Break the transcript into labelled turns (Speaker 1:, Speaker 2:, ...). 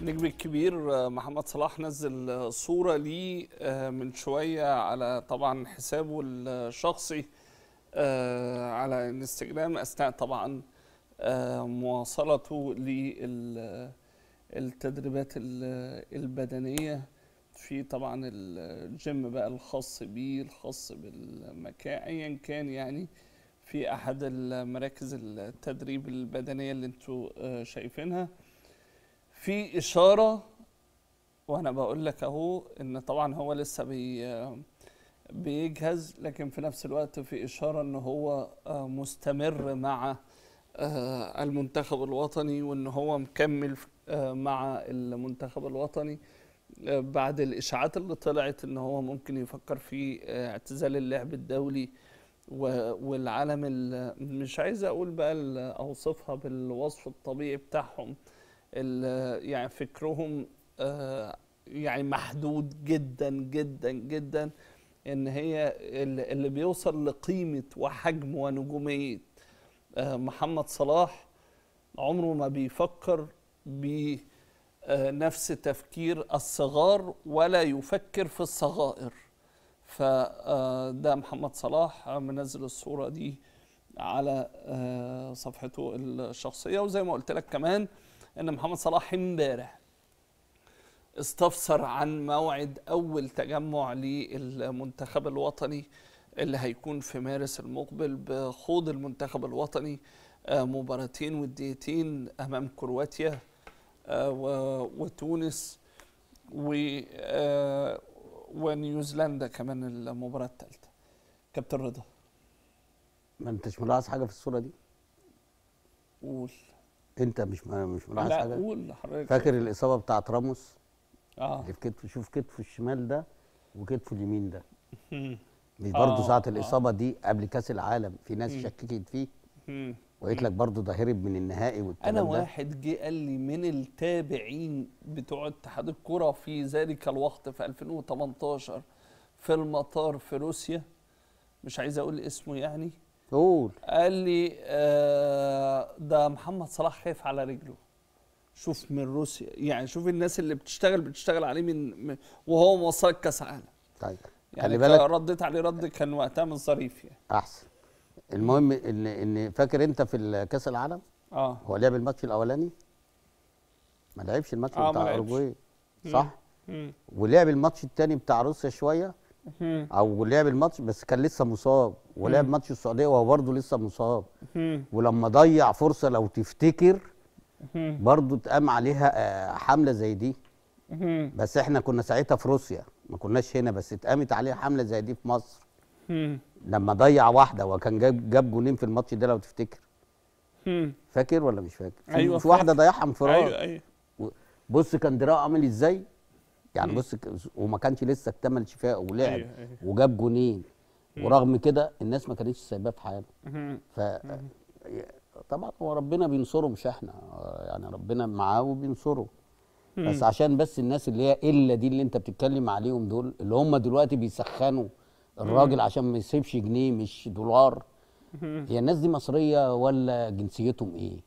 Speaker 1: النجم الكبير آه، محمد صلاح نزل آه، صورة ليه آه، من شوية على طبعا حسابه الشخصي على انستجرام أثناء طبعا مواصلته للتدريبات البدنية في طبعا الجيم بقى الخاص بيه الخاص بالمكان أيا كان يعني في أحد المراكز التدريب البدنية اللي انتوا شايفينها في اشاره وانا بقول لك اهو ان طبعا هو لسه بي بيجهز لكن في نفس الوقت في اشاره ان هو آه، مستمر مع آه، المنتخب الوطني وان هو مكمل آه، مع المنتخب الوطني بعد الاشاعات اللي طلعت ان هو ممكن يفكر في اعتزال اللعب الدولي والعالم مش عايز اقول بقى اوصفها بالوصف الطبيعي بتاعهم يعني فكرهم آه، يعني محدود جدا جدا جدا ان هي اللي بيوصل لقيمه وحجم ونجوميه آه، محمد صلاح عمره ما بيفكر بنفس آه، تفكير الصغار ولا يفكر في الصغائر فده محمد صلاح منزل الصوره دي على صفحته الشخصيه وزي ما قلت لك كمان ان محمد صلاح امبارح استفسر عن موعد اول تجمع للمنتخب الوطني اللي هيكون في مارس المقبل بخوض المنتخب الوطني آه، مباراتين وديتين امام كرواتيا آه، وتونس آه، ونيوزيلندا كمان المباراه الثالثه كابتن رضا
Speaker 2: ما انتش ملاحظ حاجه في الصوره دي قول انت مش مش ملاحظ حاجه؟ لا قول لحضرتك فاكر الاصابه بتاعت راموس؟ اه اللي في شوف كتفه الشمال ده وكتفه اليمين ده دي برضه آه، ساعه آه. الاصابه دي قبل كاس العالم في ناس شككت فيه وقالت لك برضه ده هرب من النهائي والكلام انا
Speaker 1: واحد جه قال لي من التابعين بتوع اتحاد الكره في ذلك الوقت في 2018 في المطار في روسيا مش عايز اقول اسمه يعني قول قال لي آه ده محمد صلاح خايف على رجله شوف من روسيا يعني شوف الناس اللي بتشتغل بتشتغل عليه من, من وهو موصلك كاس عالم طيب يعني خلي بالك رديت عليه رد كان وقتها من ظريف يعني
Speaker 2: احسن المهم ان ان فاكر انت في كاس العالم اه هو لعب الماتش الاولاني ما لعبش الماتش آه بتاع اوروجواي صح مم. ولعب الماتش الثاني بتاع روسيا شويه او لعب الماتش بس كان لسه مصاب ولعب ماتش السعوديه وهو برضه لسه مصاب ولما ضيع فرصه لو تفتكر برضه اتقام عليها آه، حمله زي دي بس احنا كنا ساعتها في روسيا ما كناش هنا بس اتقامت عليه حمله زي دي في مصر لما ضيع واحده وكان جاب جاب جونين في الماتش ده لو تفتكر فاكر ولا مش فاكر؟ ايوه في واحده ضيعها انفراد ايوه ايوه بص كان دراعه عامل ازاي يعني بص وما كانش لسه اكتمل شفائه ولعب أيه. أيوة. وجاب جونين ورغم كده الناس ما كانتش سايباه في حاله ف طبعا هو ربنا بينصره مش احنا آه، يعني ربنا معاه وبينصره بس عشان بس الناس اللي هي الا دي اللي انت بتتكلم عليهم دول اللي هم دلوقتي بيسخنوا الراجل عشان ما يسيبش جنيه مش دولار هي الناس دي مصريه ولا جنسيتهم ايه